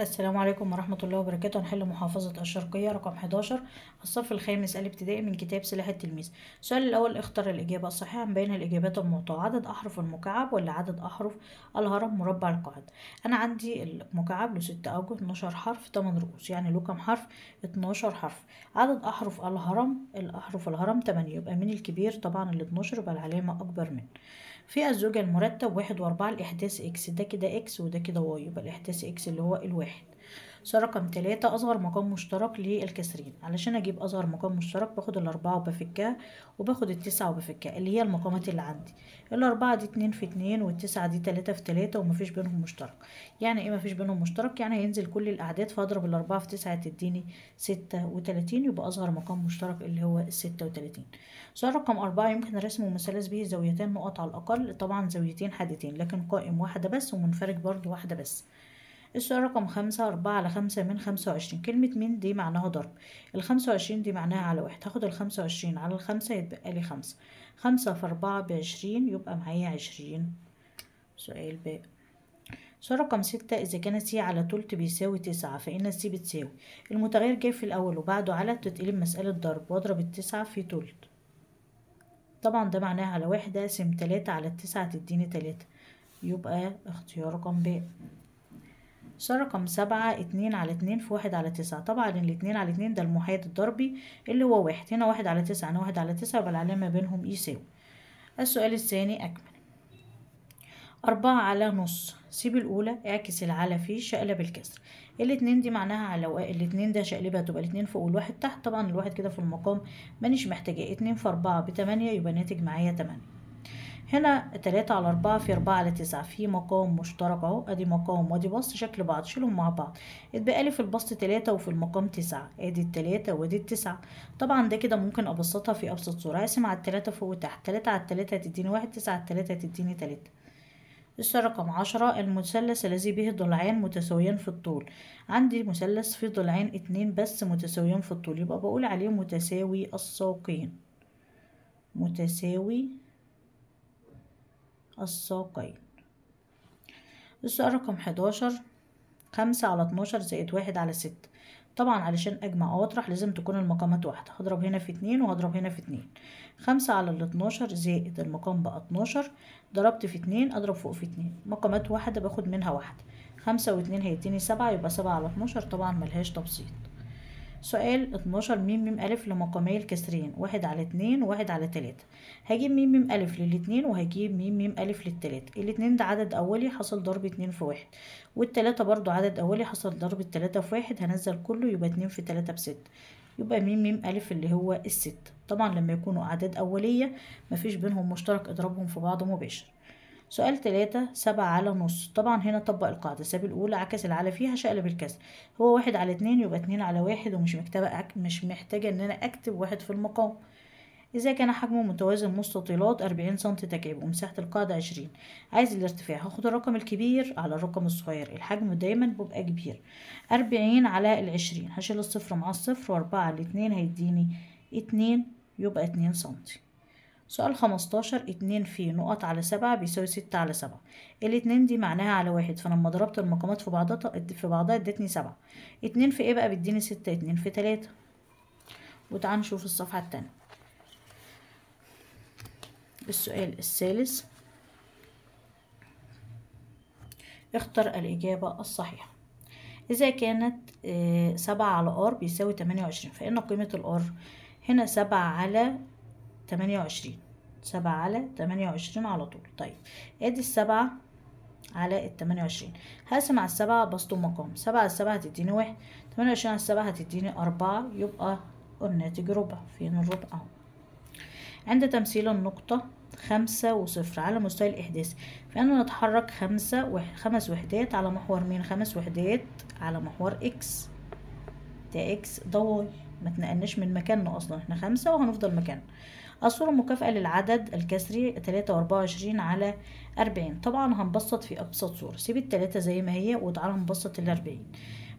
السلام عليكم ورحمة الله وبركاته هنحل محافظة الشرقية رقم 11 الصف الخامس الابتدائي من كتاب سلاح التلميذ السؤال الأول اختر الإجابة الصحيحة من بين الإجابات المعطاة عدد أحرف المكعب ولا عدد أحرف الهرم مربع القاعدة أنا عندي المكعب له 6 أوجه 12 حرف 8 رؤوس يعني له كام حرف 12 حرف عدد أحرف الهرم الأحرف الهرم 8 يبقى من الكبير طبعا ال 12 يبقى العلامة أكبر منه في الزوج المرتب واحد واربعة الإحداث إكس ده كده إكس وده كده واي يبقى الإحداث إكس اللي هو الواحد رقم تلاتة أصغر مقام مشترك للكسرين علشان أجيب أصغر مقام مشترك باخد الأربعة وبفكها وباخد التسعة وبفكها اللي هي المقامات اللي عندي الأربعة دي اتنين في اتنين والتسعة دي تلاتة في تلاتة ومفيش بينهم مشترك يعني إيه مفيش بينهم مشترك يعني هينزل كل الأعداد فأضرب الأربعة في تسعة تديني ستة وتلاتين يبقى أصغر مقام مشترك اللي هو الستة وتلاتين سؤال رقم أربعة يمكن رسم مثلث به زاويتين نقط على الأقل طبعا زاويتين حدتين لكن قائم واحدة بس ومنفرج برضو واحدة بس السؤال رقم خمسة أربعة على خمسة من خمسة وعشرين كلمة من دي معناها ضرب الخمسة وعشرين دي معناها على واحد هاخد الخمسة وعشرين على الخمسة يتبقى لي خمسة خمسة في أربعة بعشرين يبقى معايا عشرين سؤال ب سؤال رقم ستة إذا كان سي على تلت بيساوي تسعة فإن سي بتساوي المتغير جاي في الأول وبعده على بتتقلب مسألة ضرب وأضرب التسعة في تلت طبعا ده معناه على واحدة سم تلاتة على التسعة تديني تلاتة يبقى اختيار رقم ب ص رقم سبعة اتنين على اتنين في واحد على تسعة طبعا الاتنين على اتنين ده المحيط الضربي اللي هو واحد هنا واحد على تسعة هنا واحد على تسعة يبقى العلامة بينهم يساوي السؤال الثاني أكمل أربعة على نص سيب الأولى اعكس العلى في شقلب الكسر الاتنين دي معناها على الاتنين ده شقلبها تبقى الاتنين فوق والواحد تحت طبعا الواحد كده في المقام مانيش محتاجاه اتنين في أربعة بتمانية يبقى ناتج معايا تمانية هنا تلاتة على أربعة في أربعة على تسعة في مقام مشترك اهو ادي مقام وادي بسط شكل بعض شيلهم مع بعض اتبقى لي في البسط تلاتة وفي المقام تسعة ادي التلاتة وادي التسعة طبعا ده كده ممكن ابسطها في ابسط صورة اقسم على التلاتة فوق وتحت تلاتة على التلاتة هتديني واحد تسعة على التلاتة هتديني تلاتة السؤال رقم عشرة المثلث الذي به ضلعين متساويان في الطول عندي مثلث فيه ضلعين اتنين بس متساويان في الطول يبقى بقول عليه متساوي الساقين متساوي الساقين السؤال رقم 11 خمسة على 12 زائد واحد على ستة طبعا علشان أجمع واطرح لازم تكون المقامات واحدة هضرب هنا في اتنين وهضرب هنا في اتنين خمسة على الاتناشر زائد المقام بقى اتناشر ضربت في اتنين أضرب فوق في اتنين مقامات واحدة باخد منها واحدة خمسة واتنين هيديني سبعة يبقى سبعة على اتناشر طبعا ملهاش تبسيط سؤال 12 ميم ميم ألف لمقامي الكسرين واحد على اتنين واحد على تلاتة هجيب ميم ميم ألف للاتنين وهجيب ميم ميم ألف للتلاتة الاتنين ده عدد أولي حصل ضرب اتنين في واحد والتلاتة برضو عدد أولي حصل ضرب التلاتة في واحد هنزل كله يبقى اتنين في تلاتة بستة يبقى ميم ميم ألف اللي هو الست طبعا لما يكونوا أعداد أولية مفيش بينهم مشترك اضربهم في بعض مباشر سؤال تلاتة سبعة على نص طبعا هنا طبق القاعدة ساب الأولى عكس العلى فيها شقلب الكسر هو واحد على اتنين يبقى اتنين على واحد ومش محتاجة مش محتاجة إن أنا أكتب واحد في المقام إذا كان حجمه متوازن مستطيلات أربعين سنتي تكعيب ومساحة القاعدة عشرين عايز الارتفاع هاخد الرقم الكبير على الرقم الصغير الحجم دايما بيبقى كبير أربعين على العشرين هشيل الصفر مع الصفر وأربعة على اتنين هيديني اتنين يبقى اتنين سنتي سؤال خمستاشر اتنين في نقط على سبعة بيساوي ستة على سبعة الاتنين دي معناها على واحد فلما ضربت المقامات في بعضها في بعضها ادتني سبعة اتنين في ايه بقى بيديني ستة اتنين في تلاتة وتعالى نشوف الصفحة التانية السؤال الثالث اختر الإجابة الصحيحة إذا كانت آه، سبعة على ار بيساوي تمانية وعشرين فإن قيمة الار هنا سبعة على تمانية وعشرين سبعة على تمانية وعشرين على طول طيب ادي السبعة على التمانية وعشرين هقسم على السبعة بسط مقام سبعة على السبعة هتديني واحد تمانية وعشرين على السبعة هتديني أربعة يبقى الناتج ربع فين الربع اهو عند تمثيل النقطة خمسة وصفر على مستوى الإحداث فأنا نتحرك خمسة وح... خمس وحدات على محور مين خمس وحدات على محور إكس ده إكس ده واي متنقلناش من مكاننا أصلا إحنا خمسة وهنفضل مكاننا الصورة مكافئة للعدد الكسري تلاتة وأربعة وعشرين على أربعين طبعا هنبسط في أبسط صورة سيب التلاتة زي ما هي وتعالى نبسط الأربعين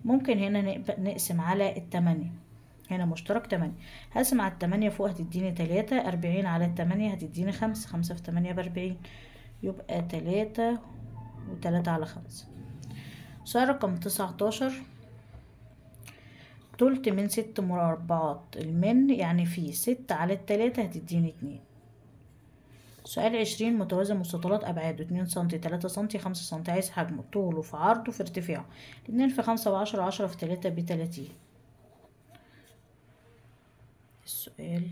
ممكن هنا نقسم على التمانية هنا مشترك تمانية هقسم على التمانية فوق هتديني تلاتة أربعين على التمانية هتديني خمسة خمسة في تمانية بأربعين يبقى تلاتة وتلاتة على خمسة سؤال رقم تسعتاشر تلت من ست مربعات المن يعني في ست على التلاتة هتديني اتنين سؤال عشرين متوازي مستطيلات أبعاده اتنين سنتي تلاتة سنتي خمسة سنتي عايز حجمه طوله في عرضه في ارتفاعه اتنين في خمسة بعشرة عشرة في تلاتة بتلاتين السؤال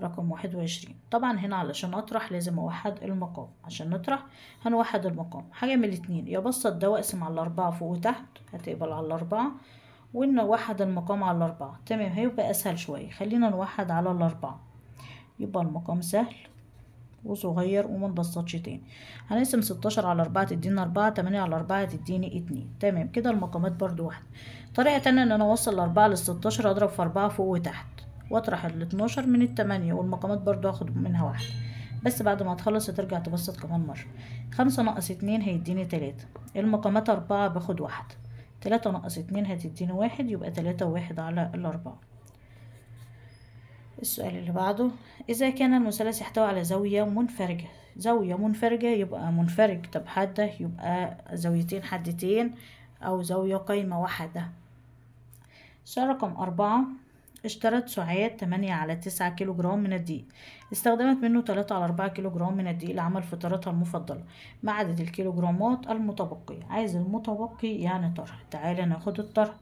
رقم واحد وعشرين طبعا هنا علشان اطرح لازم اوحد المقام عشان نطرح هنوحد المقام حاجة من الاتنين يا بسط ده واقسم على الاربعة فوق وتحت هتقبل على الاربعة ونوحد المقام على الأربعة تمام هيبقى أسهل شوية خلينا نوحد على الأربعة يبقى المقام سهل وصغير ومنبسطش تاني هنقسم ستاشر على أربعة تديني أربعة تمانية على أربعة تديني اتنين تمام كده المقامات برضو واحدة طريقة تانية إن أنا أوصل الأربعة للستاشر أضرب في أربعة فوق وتحت وأطرح الاتناشر من التمانية والمقامات برضو هاخد منها واحدة بس بعد ما تخلص هترجع تبسط كمان مرة خمسة ناقص اتنين هيديني تلاتة المقامات أربعة باخد واحدة تلاتة ناقص اتنين هتديني واحد يبقى تلاتة وواحد على الأربعة السؤال اللي بعده إذا كان المثلث يحتوي على زاوية منفرجة زاوية منفرجة يبقى منفرج طب حادة يبقى زاويتين حدتين أو زاوية قايمة واحدة السؤال رقم أربعة اشترت سعيات 8 على 9 كيلو جرام من الدقيق استخدمت منه 3 على 4 كيلو جرام من الدقيق لعمل فطيرتها المفضلة مع عدد الكيلوغرامات المتبقية عايز المتبقي يعني طرح تعالى ناخد الطرح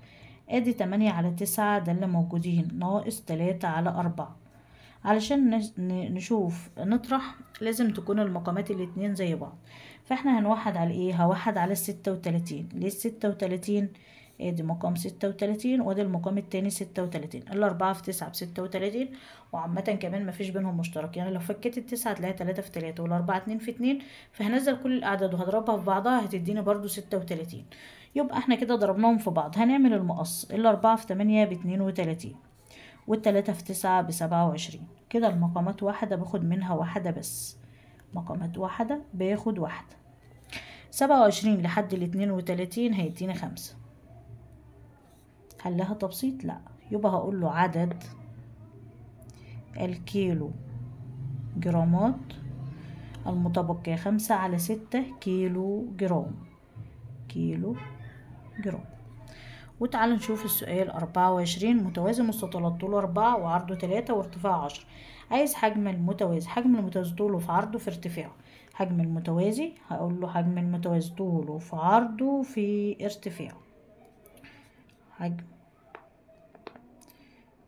ادي 8 على 9 ده اللي موجودين ناقص 3 على 4 علشان نشوف نطرح لازم تكون المقامات الاتنين زي بعض فاحنا هنوحد على ايه هوحد على الستة وتلاتين ليه الستة وتلاتين ادي ايه مقام ستة وتلاتين وادي المقام التاني ستة وتلاتين الأربعة في تسعة بستة وتلاتين وعامة كمان مفيش بينهم مشترك يعني لو فكيت التسعة هتلاقي تلاتة في تلاتة والأربعة اتنين في اتنين فهنزل كل الأعداد وهضربها في بعضها هتديني برضو ستة وتلاتين يبقى احنا كده ضربناهم في بعض هنعمل المقص الأربعة في تمانية باتنين وتلاتين والتلاتة في تسعة بسبعة وعشرين كده المقامات واحدة باخد منها واحدة بس مقامات واحدة باخد واحدة سبعة وعشرين لحد الاتنين وتلاتين هيديني خمسة هل لها تبسيط لا يبقى هقول له عدد الكيلو جرامات المتبقية خمسة على ستة كيلو جرام كيلو جرام وتعال نشوف السؤال أربعة وعشرين متوازي مستطيلات طوله أربعة وعرضه تلاتة وارتفاعه عشرة عايز حجم المتوازي حجم المتوازي طوله في عرضه في ارتفاعه حجم المتوازي هقول له حجم المتوازي طوله في عرضه في ارتفاعه حجم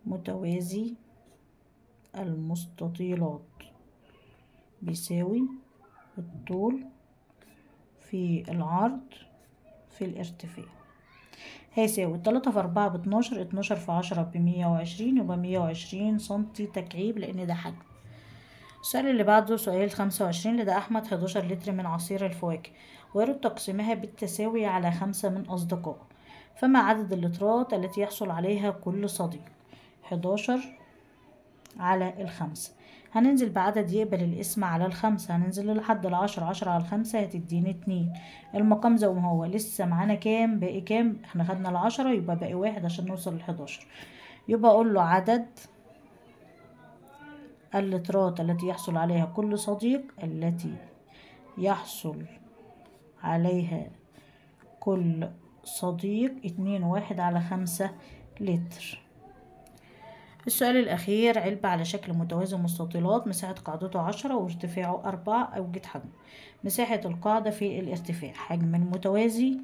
متوازي المستطيلات بيساوي الطول في العرض في الارتفاع هيساوي تلاتة في أربعة باتناشر اتناشر في عشرة بمية وعشرين يبقى مية وعشرين سنتي تكعيب لأن ده حجم السؤال اللي بعده سؤال خمسة وعشرين لدى أحمد حداشر لتر من عصير الفواكه ويرد تقسيمها بالتساوي على خمسة من أصدقائه فما عدد اللترات التي يحصل عليها كل صديق حداشر على الخمسة هننزل بعدد يقبل الاسم على الخمسة هننزل لحد العشرة عشرة على الخمسة هتديني اتنين المقام زي ما هو لسه معانا كام باقي كام احنا خدنا العشرة يبقى باقي واحد عشان نوصل لحداشر يبقى اقول له عدد اللترات التي يحصل عليها كل صديق التي يحصل عليها كل صديق اتنين واحد على خمسة لتر السؤال الأخير علبة على شكل متوازي مستطيلات مساحة قاعدته عشرة وارتفاعه أربعة أوجد حجم مساحة القاعدة في الارتفاع حجم المتوازي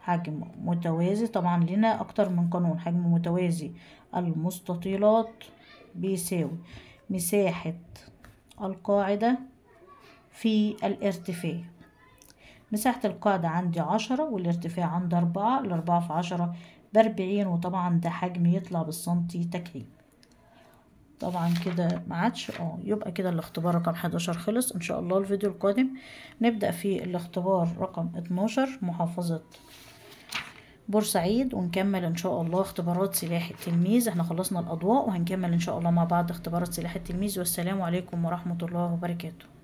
حجم متوازي طبعا لنا أكتر من قانون حجم متوازي المستطيلات بيساوي مساحة القاعدة في الارتفاع مساحة القاعدة عندي عشرة والارتفاع عندي أربعة الأربعة في عشرة بأربعين وطبعا ده حجم يطلع بالسنتي تكعيب طبعا كده ما عادش اه يبقى كده الاختبار رقم 11 خلص ان شاء الله الفيديو القادم نبدا في الاختبار رقم 12 محافظه بورسعيد ونكمل ان شاء الله اختبارات سلاح التلميذ احنا خلصنا الاضواء وهنكمل ان شاء الله مع بعض اختبارات سلاح التلميذ والسلام عليكم ورحمه الله وبركاته